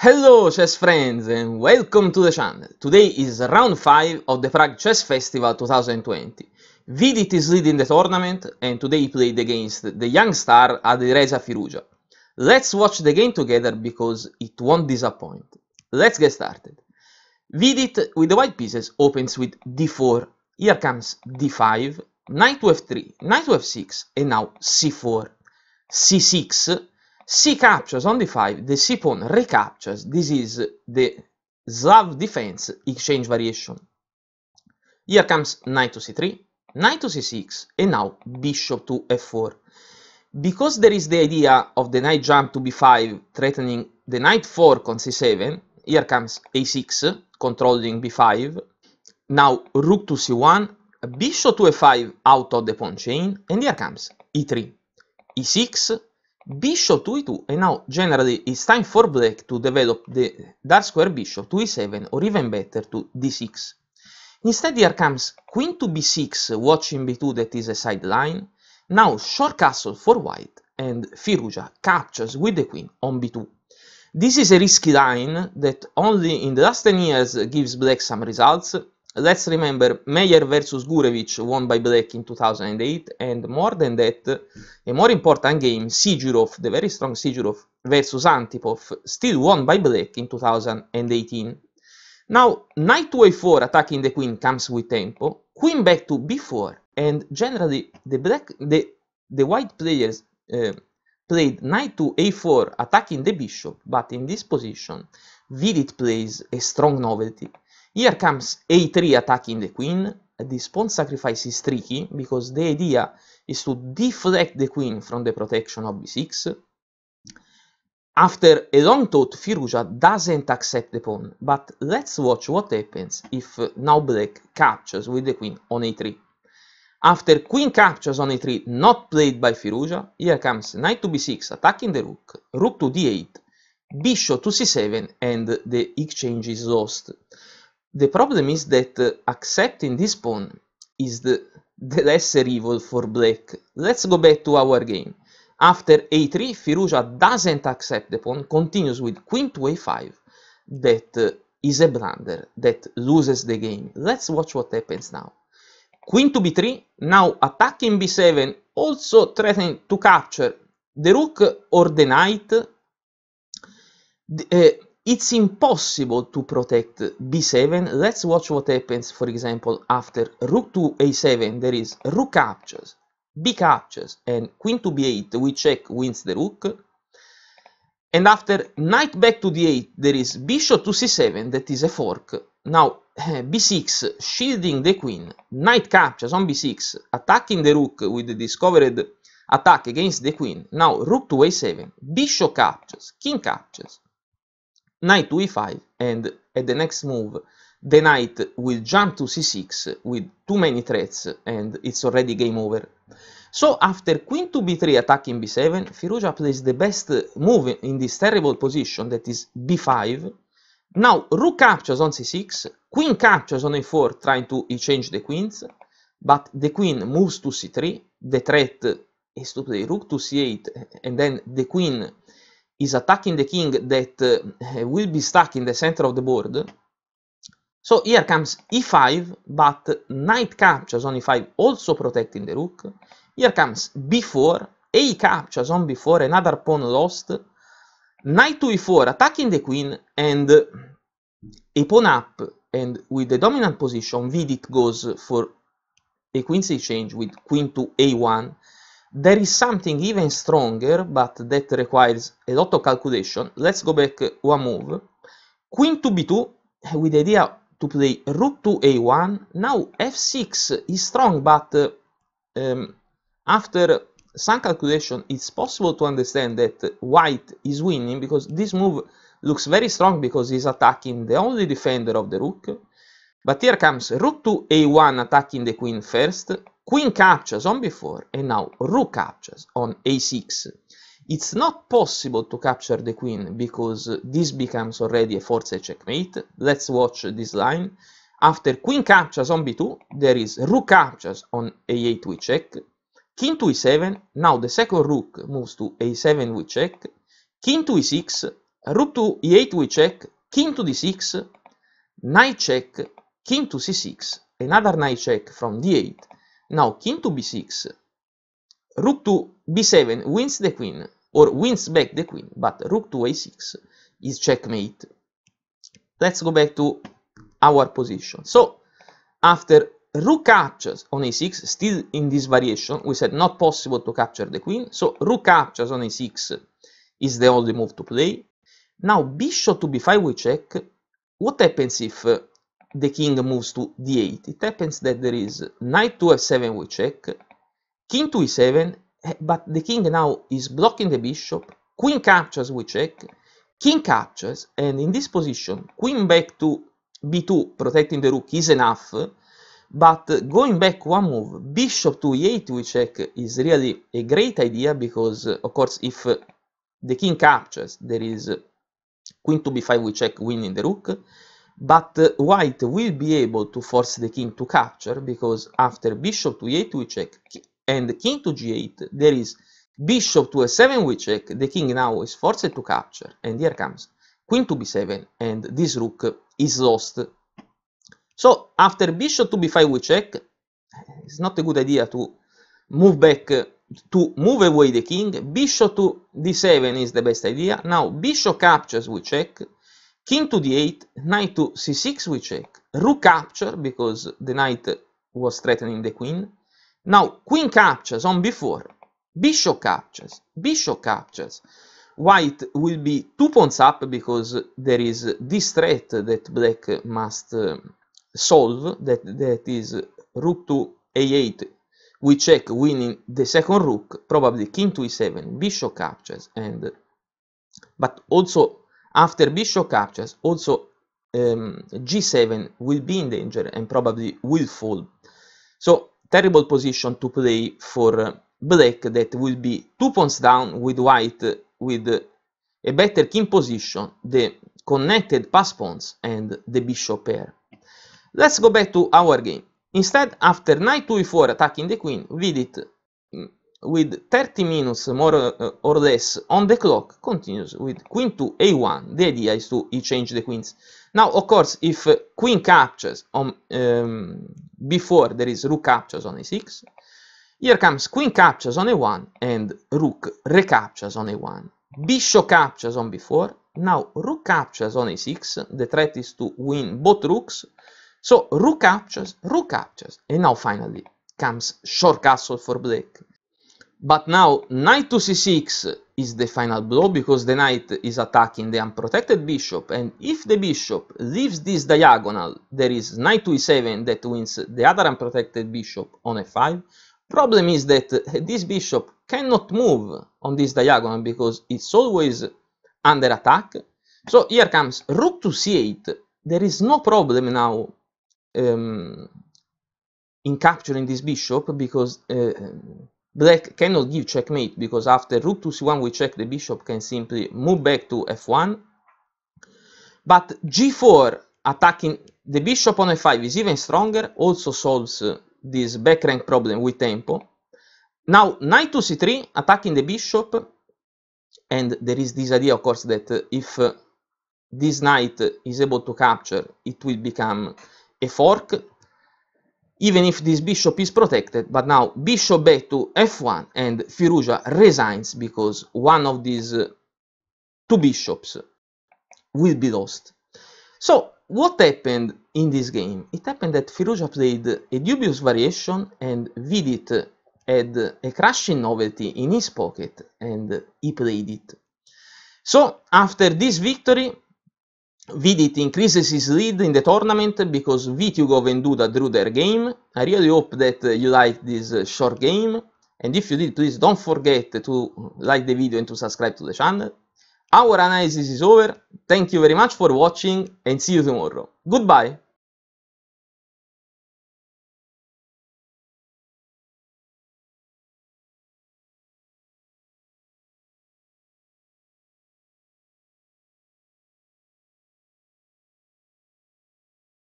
Hello chess friends and welcome to the channel. Today is round 5 of the Prague Chess Festival 2020. Vidit is leading the tournament and today he played against the young star Adireza Firuja. Let's watch the game together because it won't disappoint. Let's get started. Vidit with the white pieces opens with d4, here comes d5, knight to f3, knight to f6 and now c4, c6 C captures on d5, the C pawn recaptures. This is the Slav defense exchange variation. Here comes knight to c3, knight to c6, and now bishop to f4. Because there is the idea of the knight jump to b5 threatening the knight 4 on c7, here comes a6 controlling b5, now rook to c1, bishop to f5 out of the pawn chain, and here comes e3, e6, bishop to e2 and now generally it's time for black to develop the dark square bishop to e7 or even better to d6 instead here comes queen to b6 watching b2 that is a sideline now short castle for white and firuja captures with the queen on b2 this is a risky line that only in the last 10 years gives black some results Let's remember Meyer versus Gurevich won by Black in 2008 and more than that, a more important game, Sigurov, the very strong Sigurov versus Antipov, still won by Black in 2018. Now, knight to a4 attacking the queen comes with tempo, queen back to b4 and generally the black the, the white players uh, played knight to a4 attacking the bishop, but in this position Vidit plays a strong novelty. Here comes a3 attacking the queen, The this pawn sacrifice is tricky, because the idea is to deflect the queen from the protection of b6. After a long thought, Firuja doesn't accept the pawn, but let's watch what happens if now black captures with the queen on a3. After queen captures on a3, not played by Firuja, here comes knight to b6, attacking the rook, rook to d8, bishop to c7, and the exchange is lost. The problem is that accepting this pawn is the, the lesser evil for black. Let's go back to our game. After a3, Firuja doesn't accept the pawn, continues with queen to a5. That uh, is a blunder, that loses the game. Let's watch what happens now. Queen to b3, now attacking b7, also threatening to capture the rook or the knight. The, uh, it's impossible to protect b7 let's watch what happens for example after rook to a7 there is rook captures b captures and queen to b8 we check wins the rook and after knight back to d8 there is bishop to c7 that is a fork now eh, b6 shielding the queen knight captures on b6 attacking the rook with the discovered attack against the queen now rook to a7 bishop captures king captures knight to e5 and at the next move the knight will jump to c6 with too many threats and it's already game over. So after queen to b3 attacking b7, Firoja plays the best move in this terrible position that is b5. Now rook captures on c6, queen captures on a4 trying to exchange the queens, but the queen moves to c3, the threat is to play rook to c8 and then the queen is attacking the king that uh, will be stuck in the center of the board. So here comes e5, but knight captures on e5, also protecting the rook. Here comes b4, a captures on b4, another pawn lost. Knight to e4, attacking the queen, and a pawn up, and with the dominant position, Vidit goes for a queen exchange with queen to a1, there is something even stronger, but that requires a lot of calculation. Let's go back one move. Queen to b2 with the idea to play rook to a1. Now f6 is strong, but um, after some calculation, it's possible to understand that white is winning because this move looks very strong because he's attacking the only defender of the rook. But here comes rook to a1 attacking the queen first, Queen captures on b4 and now Rook captures on a6. It's not possible to capture the queen because this becomes already a forced checkmate. Let's watch this line. After queen captures on b2, there is rook captures on a8 we check, king to e7, now the second rook moves to a7 we check, king to e6, rook to e8 we check, king to d6, knight check, king to c6, another knight check from d8, now king to b6, rook to b7 wins the queen, or wins back the queen, but rook to a6 is checkmate. Let's go back to our position. So, after rook captures on a6, still in this variation, we said not possible to capture the queen, so rook captures on a6 is the only move to play. Now bishop to b5 we check. What happens if uh, the king moves to d8. It happens that there is knight to f7 we check, king to e7, eh, but the king now is blocking the bishop, queen captures we check, king captures, and in this position, queen back to b2, protecting the rook, is enough, but going back one move, bishop to e8 we check is really a great idea, because of course if the king captures, there is queen to b5 we check, winning the rook, but uh, white will be able to force the king to capture because after bishop to e8 we check and king to g8 there is bishop to a7 we check the king now is forced to capture and here comes queen to b7 and this rook is lost so after bishop to b5 we check it's not a good idea to move back to move away the king bishop to d7 is the best idea now bishop captures we check King to d8, knight to c6 we check, rook capture because the knight was threatening the queen. Now queen captures on b4, bishop captures, bishop captures. White will be two pawns up because there is this threat that black must uh, solve, that, that is rook to a8. We check winning the second rook, probably king to e7, bishop captures, and but also after bishop captures, also um, g7 will be in danger and probably will fall. So terrible position to play for uh, black that will be two pawns down with white with a better king position, the connected pass pawns and the bishop pair. Let's go back to our game. Instead, after knight to e4 attacking the queen, it with 30 minutes more uh, or less on the clock continues with queen to a1. The idea is to exchange the queens. Now, of course, if uh, queen captures on um, before there is rook captures on a6, here comes queen captures on a1 and rook recaptures on a1. Bishop captures on b4. Now rook captures on a6. The threat is to win both rooks. So rook captures, rook captures. And now finally comes short castle for black. But now knight to c6 is the final blow because the knight is attacking the unprotected bishop and if the bishop leaves this diagonal there is knight to e7 that wins the other unprotected bishop on f5. Problem is that this bishop cannot move on this diagonal because it's always under attack. So here comes rook to c8. There is no problem now um, in capturing this bishop because uh, Black cannot give checkmate because after rook to c1 we check the bishop can simply move back to f1. But g4 attacking the bishop on f5 is even stronger, also solves uh, this back rank problem with tempo. Now knight to c3 attacking the bishop and there is this idea of course that uh, if uh, this knight is able to capture it will become a fork even if this bishop is protected, but now bishop back to f1 and Firuja resigns because one of these uh, two bishops will be lost. So what happened in this game? It happened that Firuja played a dubious variation and Vidit had a crushing novelty in his pocket and he played it. So after this victory, Vidit increases his lead in the tournament because Vitugov and Duda drew their game. I really hope that you liked this uh, short game. And if you did, please don't forget to like the video and to subscribe to the channel. Our analysis is over. Thank you very much for watching and see you tomorrow. Goodbye.